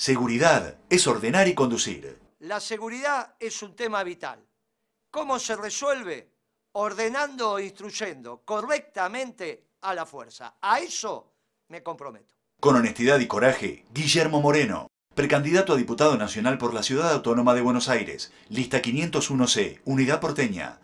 Seguridad es ordenar y conducir. La seguridad es un tema vital. ¿Cómo se resuelve? Ordenando e instruyendo correctamente a la fuerza. A eso me comprometo. Con honestidad y coraje, Guillermo Moreno, precandidato a diputado nacional por la Ciudad Autónoma de Buenos Aires, lista 501C, Unidad Porteña.